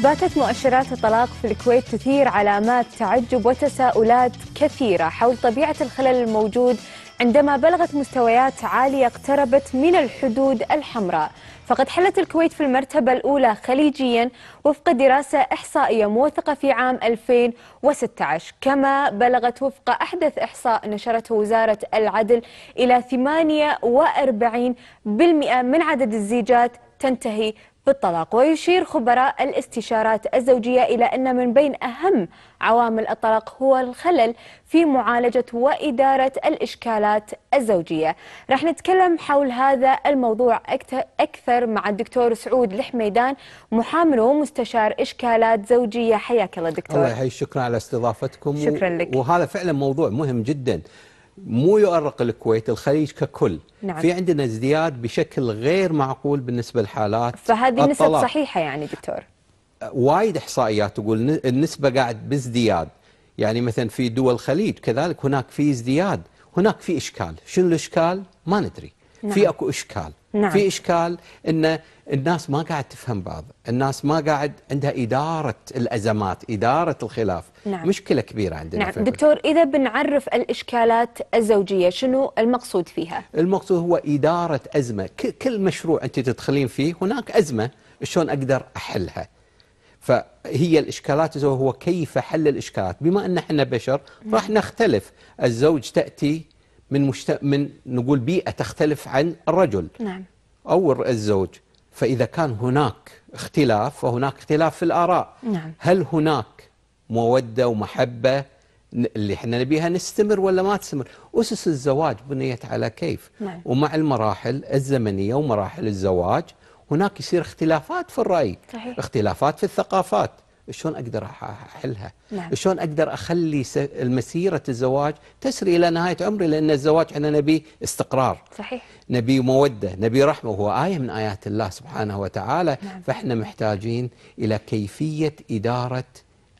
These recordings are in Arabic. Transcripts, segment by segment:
باتت مؤشرات الطلاق في الكويت تثير علامات تعجب وتساؤلات كثيرة حول طبيعة الخلل الموجود عندما بلغت مستويات عالية اقتربت من الحدود الحمراء فقد حلت الكويت في المرتبة الأولى خليجيا وفق دراسة إحصائية موثقة في عام 2016 كما بلغت وفق أحدث إحصاء نشرته وزارة العدل إلى 48% من عدد الزيجات تنتهي بالطلاق ويشير خبراء الاستشارات الزوجية إلى أن من بين أهم عوامل الطلاق هو الخلل في معالجة وإدارة الإشكالات الزوجية رح نتكلم حول هذا الموضوع أكثر مع الدكتور سعود الحميدان محامي ومستشار إشكالات زوجية حياك الله دكتور الله يحييك شكرا على استضافتكم شكرا لك وهذا فعلا موضوع مهم جدا مو يؤرق الكويت الخليج ككل نعم. في عندنا ازدياد بشكل غير معقول بالنسبة لحالات فهذه نسب صحيحة يعني دكتور وايد إحصائيات تقول النسبة قاعد بازدياد يعني مثلا في دول الخليج كذلك هناك في ازدياد هناك في إشكال شنو الإشكال ما ندري نعم. في اكو اشكال نعم. في اشكال ان الناس ما قاعد تفهم بعض الناس ما قاعد عندها اداره الازمات اداره الخلاف نعم. مشكله كبيره عندنا نعم. دكتور اذا بنعرف الاشكالات الزوجيه شنو المقصود فيها المقصود هو اداره ازمه كل مشروع انت تدخلين فيه هناك ازمه شلون اقدر احلها فهي الاشكالات هو كيف حل الاشكالات بما ان احنا بشر نعم. راح نختلف الزوج تاتي من مشت... من نقول بيئة تختلف عن الرجل نعم. أو الزوج فإذا كان هناك اختلاف فهناك اختلاف في الآراء نعم. هل هناك مودة ومحبة اللي احنا نبيها نستمر ولا ما تستمر أسس الزواج بنيت على كيف نعم. ومع المراحل الزمنية ومراحل الزواج هناك يصير اختلافات في الرأي صحيح. اختلافات في الثقافات شلون اقدر احلها نعم. شلون اقدر اخلي مسيره الزواج تسري الى نهايه عمري لان الزواج احنا نبي استقرار صحيح نبي موده نبي رحمه وهو ايه من ايات الله سبحانه وتعالى نعم. فاحنا محتاجين الى كيفيه اداره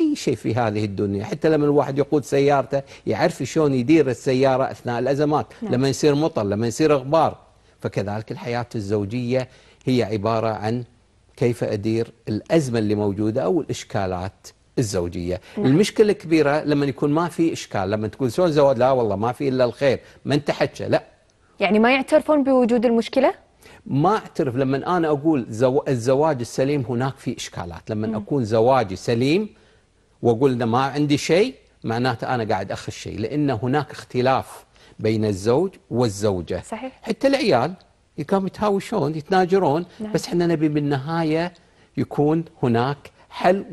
اي شيء في هذه الدنيا حتى لما الواحد يقود سيارته يعرف شلون يدير السياره اثناء الازمات نعم. لما يصير مطر لما يصير غبار فكذلك الحياه الزوجيه هي عباره عن كيف أدير الأزمة اللي موجودة أو الإشكالات الزوجية نعم. المشكلة الكبيرة لما يكون ما في إشكال لما تقول شلون زواج لا والله ما في إلا الخير ما انت حتشة. لا يعني ما يعترفون بوجود المشكلة؟ ما اعترف لما أنا أقول زو... الزواج السليم هناك في إشكالات لما مم. أكون زواجي سليم وأقول ما عندي شيء معناته أنا قاعد أخش شيء لأن هناك اختلاف بين الزوج والزوجة صحيح. حتى العيال يقام يتهاوشون يتناجرون نعم. بس احنا نبي بالنهايه يكون هناك حل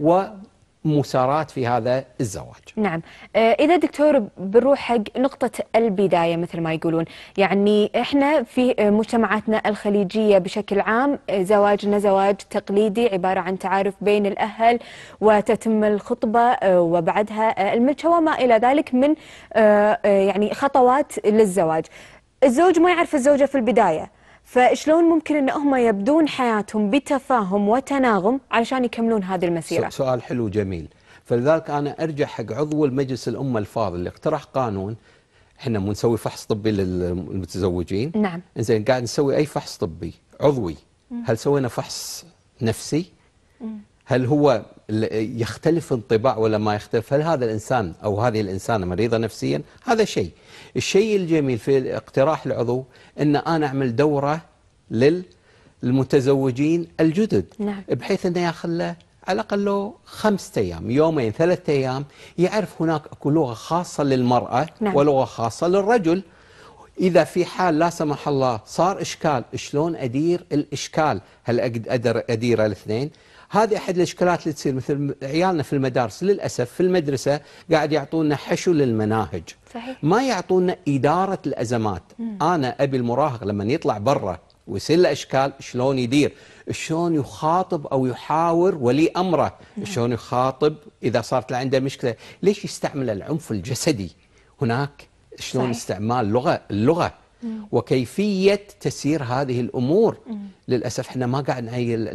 ومسارات في هذا الزواج. نعم، آه، اذا دكتور بنروح حق نقطه البدايه مثل ما يقولون، يعني احنا في مجتمعاتنا الخليجيه بشكل عام آه، زواجنا زواج تقليدي عباره عن تعارف بين الاهل وتتم الخطبه آه، وبعدها الملكه وما الى ذلك من يعني خطوات للزواج. الزوج ما يعرف الزوجة في البداية فشلون ممكن ان هم يبدون حياتهم بتفاهم وتناغم علشان يكملون هذه المسيره سؤال حلو جميل فلذلك انا ارجع حق عضو المجلس الامه الفاضل اللي اقترح قانون احنا مو نسوي فحص طبي للمتزوجين نعم زين قاعد نسوي اي فحص طبي عضوي هل سوينا فحص نفسي هل هو يختلف انطباع ولا ما يختلف هل هذا الإنسان أو هذه الإنسانة مريضة نفسيا هذا شيء الشيء الجميل في اقتراح العضو أن أنا أعمل دورة للمتزوجين الجدد نعم. بحيث أنه ياخذ له على الأقل له خمسة أيام يومين ثلاثة أيام يعرف هناك أكو لغة خاصة للمرأة نعم. ولغة خاصة للرجل إذا في حال لا سمح الله صار إشكال شلون أدير الإشكال هل أقدر أدير الاثنين هذه احد الاشكالات اللي تصير مثل عيالنا في المدارس للاسف في المدرسه قاعد يعطونا حشو للمناهج صحيح. ما يعطونا اداره الازمات مم. انا ابي المراهق لما يطلع برا ويصير له اشكال شلون يدير شلون يخاطب او يحاور ولي امره شلون يخاطب اذا صارت له عنده مشكله ليش يستعمل العنف الجسدي هناك شلون صحيح. استعمال لغه اللغه وكيفية تسيير هذه الأمور للأسف احنا ما قاعد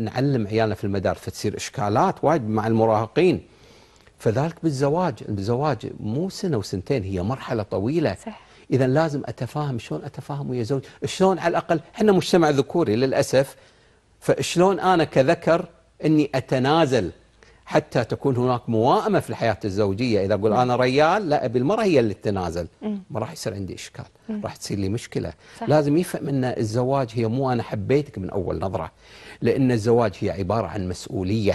نعلم عيالنا في المدارس فتصير إشكالات وايد مع المراهقين فذلك بالزواج الزواج مو سنة وسنتين هي مرحلة طويلة صح. إذا لازم أتفاهم شلون أتفاهم ويا زوج شلون على الأقل احنا مجتمع ذكوري للأسف فشلون أنا كذكر أني أتنازل حتى تكون هناك موائمه في الحياه الزوجيه اذا اقول انا ريال لا ابي المراه هي اللي تتنازل ما راح يصير عندي اشكال راح تصير لي مشكله صح. لازم يفهم ان الزواج هي مو انا حبيتك من اول نظره لان الزواج هي عباره عن مسؤوليه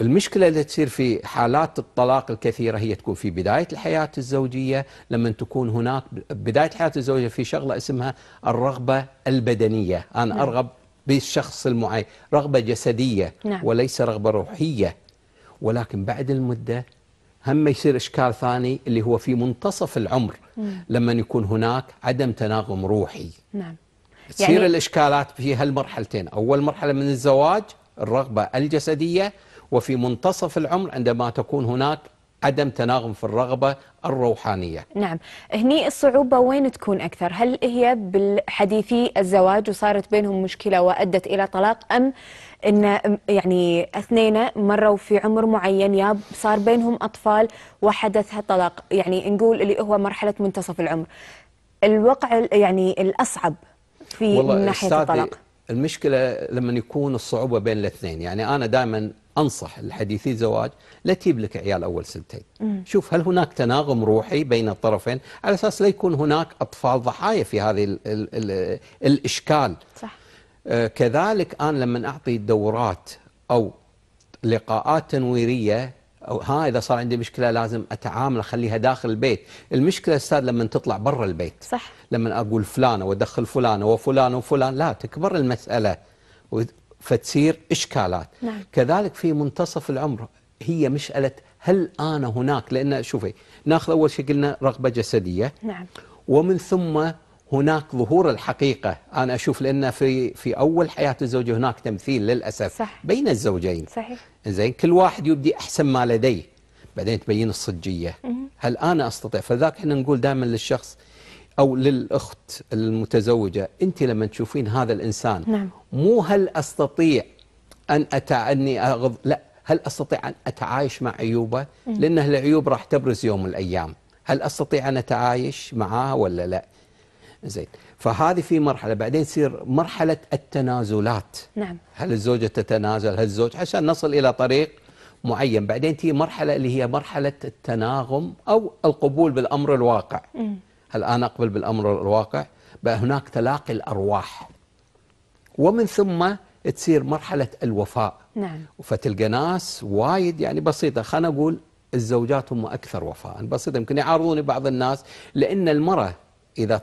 المشكلة اللي تصير في حالات الطلاق الكثيرة هي تكون في بداية الحياة الزوجية لما تكون هناك بداية الحياة الزوجية في شغلة اسمها الرغبة البدنية أنا نعم. أرغب بالشخص المعين رغبة جسدية نعم. وليس رغبة روحية ولكن بعد المدة هم يصير إشكال ثاني اللي هو في منتصف العمر مم. لما يكون هناك عدم تناغم روحي نعم تصير يعني... الإشكالات في هالمرحلتين أول مرحلة من الزواج الرغبة الجسدية وفي منتصف العمر عندما تكون هناك عدم تناغم في الرغبة الروحانية نعم هني الصعوبة وين تكون أكثر هل هي بالحديثي الزواج وصارت بينهم مشكلة وأدت إلى طلاق أم أن يعني اثنين مروا في عمر معين يا صار بينهم أطفال وحدثها الطلاق يعني نقول اللي هو مرحلة منتصف العمر الوقع يعني الأصعب في من ناحية الطلاق المشكلة لما يكون الصعوبة بين الاثنين يعني أنا دائما أنصح الحديثي الزواج لا تجيب لك عيال أول سنتين مم. شوف هل هناك تناغم روحي بين الطرفين على أساس لا يكون هناك أطفال ضحايا في هذه الـ الـ الـ الإشكال صح. آه كذلك أنا لما أعطي دورات أو لقاءات تنويرية أو ها إذا صار عندي مشكلة لازم أتعامل أخليها داخل البيت المشكلة أستاذ لما تطلع برا البيت صح. لما أقول فلانة وأدخل فلانة وفلان وفلان لا تكبر المسألة فتصير إشكالات نعم. كذلك في منتصف العمر هي مسألة هل أنا هناك لأن شوفي ناخذ أول شيء قلنا رغبة جسدية نعم. ومن ثم هناك ظهور الحقيقة أنا أشوف لأن في في أول حياة الزوجة هناك تمثيل للأسف صح. بين الزوجين صحيح زين كل واحد يبدي أحسن ما لديه بعدين تبين الصجية مم. هل أنا أستطيع فذاك إحنا نقول دائما للشخص أو للأخت المتزوجة أنت لما تشوفين هذا الإنسان نعم. مو هل أستطيع أن أتعني أغض لا هل أستطيع أن أتعايش مع عيوبه لأن العيوب راح تبرز يوم من الأيام هل أستطيع أن أتعايش معها ولا لا زين فهذه في مرحلة بعدين تصير مرحلة التنازلات نعم هل الزوجة تتنازل هل الزوج عشان نصل إلى طريق معين بعدين تي مرحلة اللي هي مرحلة التناغم أو القبول بالأمر الواقع م. الآن أقبل بالأمر الواقع بقى هناك تلاقي الأرواح ومن ثم تصير مرحلة الوفاء نعم فتلقى ناس وايد يعني بسيطة خلينا أقول الزوجات هم أكثر وفاء بسيطة يمكن يعارضوني بعض الناس لأن المرأة إذا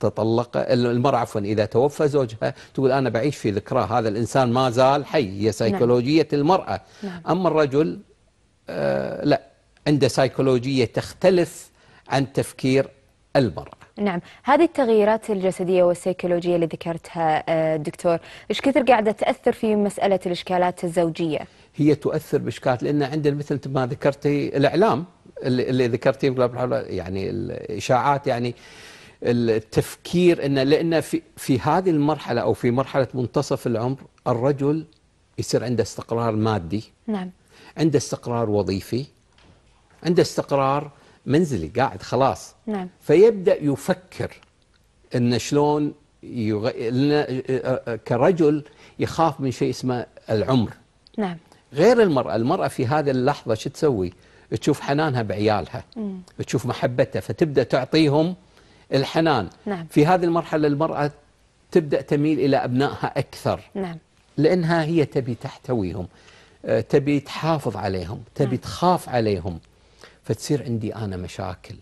تطلق المرأة عفوا إذا توفى زوجها تقول أنا بعيش في ذكرى هذا الإنسان ما زال حي هي نعم. سيكولوجية نعم. المرأة نعم. أما الرجل آه لا عنده سيكولوجية تختلف عن تفكير المرأة نعم هذه التغييرات الجسدية والسيكولوجية اللي ذكرتها آه، دكتور إيش كثر قاعدة تأثر في مسألة الإشكالات الزوجية هي تؤثر بإشكالات لأن عندنا مثل ما ذكرتي الإعلام اللي ذكرتي يعني الإشاعات يعني التفكير ان لان في في هذه المرحله او في مرحله منتصف العمر الرجل يصير عنده استقرار مادي نعم عنده استقرار وظيفي عنده استقرار منزلي قاعد خلاص نعم. فيبدأ يفكر أن شلون يغ... آه، آه، كرجل يخاف من شيء اسمه العمر نعم غير المرأة المرأة في هذه اللحظة شو تسوي تشوف حنانها بعيالها مم. تشوف محبتها فتبدأ تعطيهم الحنان نعم. في هذه المرحلة المرأة تبدأ تميل إلى أبنائها أكثر نعم. لأنها هي تبي تحتويهم آه، تبي تحافظ عليهم تبي نعم. تخاف عليهم فتصير عندي أنا مشاكل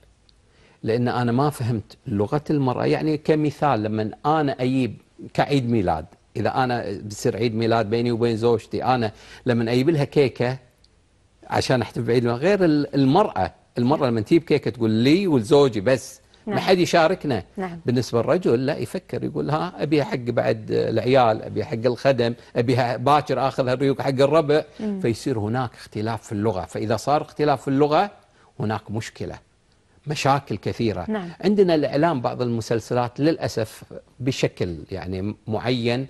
لأن أنا ما فهمت لغة المرأة يعني كمثال لما أنا أجيب كعيد ميلاد إذا أنا بصير عيد ميلاد بيني وبين زوجتي أنا لما أجيب لها كيكة عشان أحتفل بعيد ميلاد غير المرأة المرأة لما تجيب كيكة تقول لي ولزوجي بس نعم. ما حد يشاركنا نعم. بالنسبة للرجل لا يفكر يقول ها أبيها حق بعد العيال أبيها حق الخدم أبيها باكر آخذ الريوق حق الربع مم. فيصير هناك اختلاف في اللغة فإذا صار اختلاف في اللغة هناك مشكله مشاكل كثيره نعم. عندنا الاعلام بعض المسلسلات للاسف بشكل يعني معين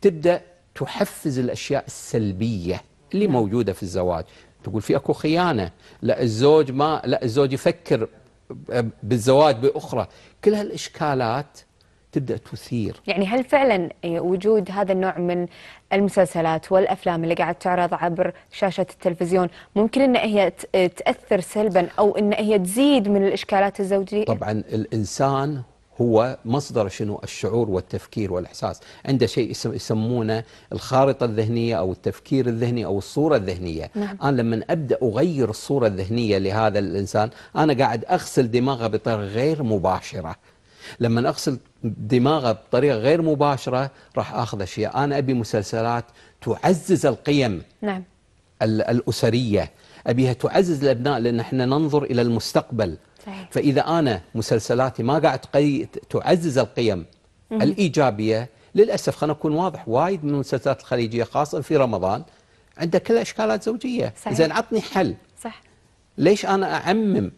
تبدا تحفز الاشياء السلبيه اللي نعم. موجوده في الزواج تقول في اكو خيانه لا الزوج ما لا الزوج يفكر بالزواج باخرى كل هالاشكالات تبدا تثير يعني هل فعلا وجود هذا النوع من المسلسلات والافلام اللي قاعد تعرض عبر شاشه التلفزيون ممكن ان هي تاثر سلبا او ان هي تزيد من الاشكالات الزوجيه طبعا الانسان هو مصدر شنو الشعور والتفكير والاحساس عنده شيء يسمونه الخارطه الذهنيه او التفكير الذهني او الصوره الذهنيه نعم. انا لما ابدا اغير الصوره الذهنيه لهذا الانسان انا قاعد اغسل دماغه بطريقه غير مباشره لما اغسل دماغه بطريقه غير مباشره راح اخذ اشياء انا ابي مسلسلات تعزز القيم نعم الاسريه ابيها تعزز الابناء لان احنا ننظر الى المستقبل صحيح. فاذا انا مسلسلاتي ما قاعد تعزز القيم مه. الايجابيه للاسف خلينا نكون واضح وايد من المسلسلات الخليجيه خاصه في رمضان عندها كل اشكالات زوجيه زين عطني حل صح ليش انا اعمم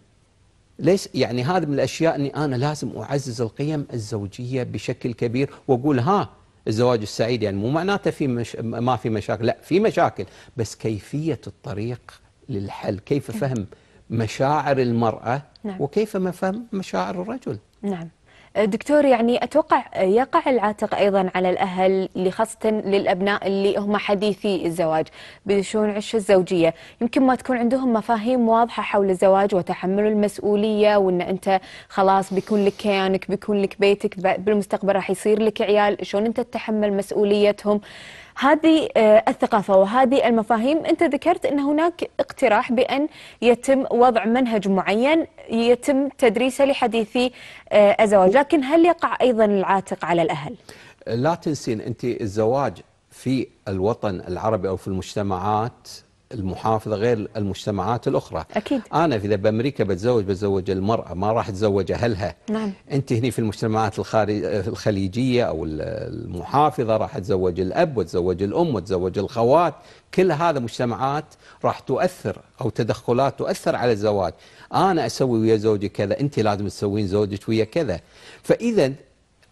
ليس يعني هذا من الاشياء اني انا لازم اعزز القيم الزوجيه بشكل كبير واقول ها الزواج السعيد يعني مو معناته في مش ما في مشاكل لا في مشاكل بس كيفيه الطريق للحل كيف نعم. فهم مشاعر المراه نعم. وكيف فهم مشاعر الرجل نعم دكتور يعني أتوقع يقع العاتق أيضا على الأهل خاصة للأبناء اللي هم حديثي الزواج بيدشون عش الزوجية يمكن ما تكون عندهم مفاهيم واضحة حول الزواج وتحمل المسؤولية وأن أنت خلاص بيكون لك كيانك بيكون لك بيتك بالمستقبل راح يصير لك عيال شلون أنت تتحمل مسؤوليتهم هذه آه، الثقافة وهذه المفاهيم أنت ذكرت أن هناك اقتراح بأن يتم وضع منهج معين يتم تدريسه لحديثي آه، الزواج لكن هل يقع أيضا العاتق على الأهل؟ لا تنسين أنت الزواج في الوطن العربي أو في المجتمعات المحافظة غير المجتمعات الأخرى أكيد أنا إذا بأمريكا بتزوج بتزوج المرأة ما راح أتزوج أهلها نعم أنت هنا في المجتمعات الخليجية أو المحافظة راح أتزوج الأب وتزوج الأم وتزوج الخوات كل هذا مجتمعات راح تؤثر أو تدخلات تؤثر على الزواج أنا أسوي ويا زوجي كذا أنت لازم تسوين زوجك ويا كذا فإذا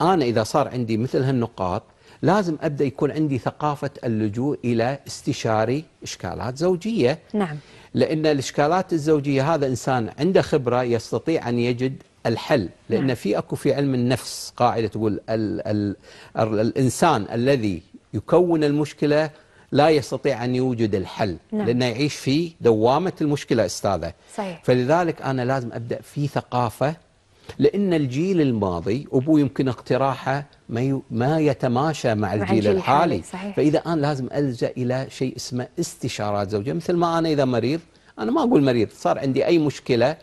أنا إذا صار عندي مثل هالنقاط لازم أبدأ يكون عندي ثقافة اللجوء إلى استشاري إشكالات زوجية نعم لأن الإشكالات الزوجية هذا إنسان عنده خبرة يستطيع أن يجد الحل لأن نعم. في أكو في علم النفس قاعدة تقول ال ال ال الإنسان الذي يكون المشكلة لا يستطيع أن يوجد الحل نعم. لأنه يعيش في دوامة المشكلة أستاذة صحيح. فلذلك أنا لازم أبدأ في ثقافة لأن الجيل الماضي أبوه يمكن اقتراحه ما ما يتماشى مع الجيل, مع الجيل الحالي, صحيح. فإذا أنا لازم ألجأ إلى شيء اسمه استشارات زوجية مثل ما أنا إذا مريض أنا ما أقول مريض صار عندي أي مشكلة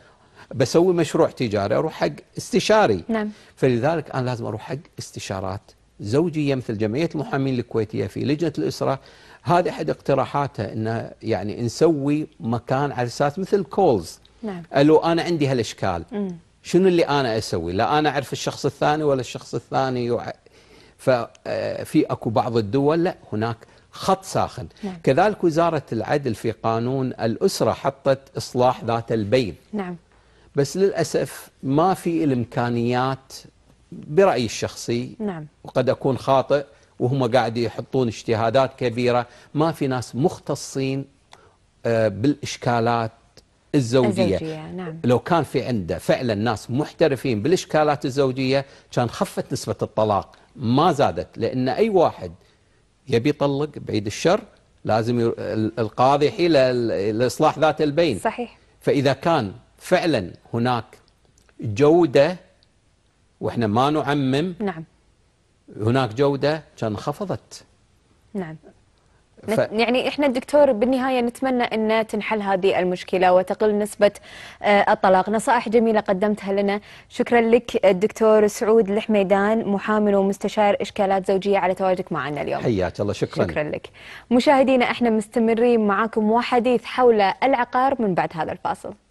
بسوي مشروع تجاري أروح حق استشاري نعم. فلذلك أنا لازم أروح حق استشارات زوجية مثل جمعية المحامين الكويتية في لجنة الأسرة هذه أحد اقتراحاتها أن يعني نسوي مكان على أساس مثل كولز نعم. قالوا أنا عندي هالإشكال شنو اللي انا اسوي؟ لا انا اعرف الشخص الثاني ولا الشخص الثاني يوع... ففي اكو بعض الدول لا هناك خط ساخن نعم. كذلك وزاره العدل في قانون الاسره حطت اصلاح ذات البين نعم بس للاسف ما في الامكانيات برايي الشخصي نعم وقد اكون خاطئ وهم قاعد يحطون اجتهادات كبيره ما في ناس مختصين آه، بالاشكالات الزوجية, الزوجية نعم. لو كان في عنده فعلا ناس محترفين بالإشكالات الزوجية كان خفت نسبة الطلاق ما زادت لأن أي واحد يبي يطلق بعيد الشر لازم القاضي حيلة لإصلاح ذات البين صحيح فإذا كان فعلا هناك جودة وإحنا ما نعمم نعم هناك جودة كان خفضت نعم ف... يعني احنا الدكتور بالنهايه نتمنى ان تنحل هذه المشكله وتقل نسبه آه، الطلاق، نصائح جميله قدمتها لنا، شكرا لك الدكتور سعود الحميدان محامي ومستشار اشكالات زوجيه على تواجدك معنا اليوم. حياك الله شكرا. شكرا لك. مشاهدينا احنا مستمرين معاكم وحديث حول العقار من بعد هذا الفاصل.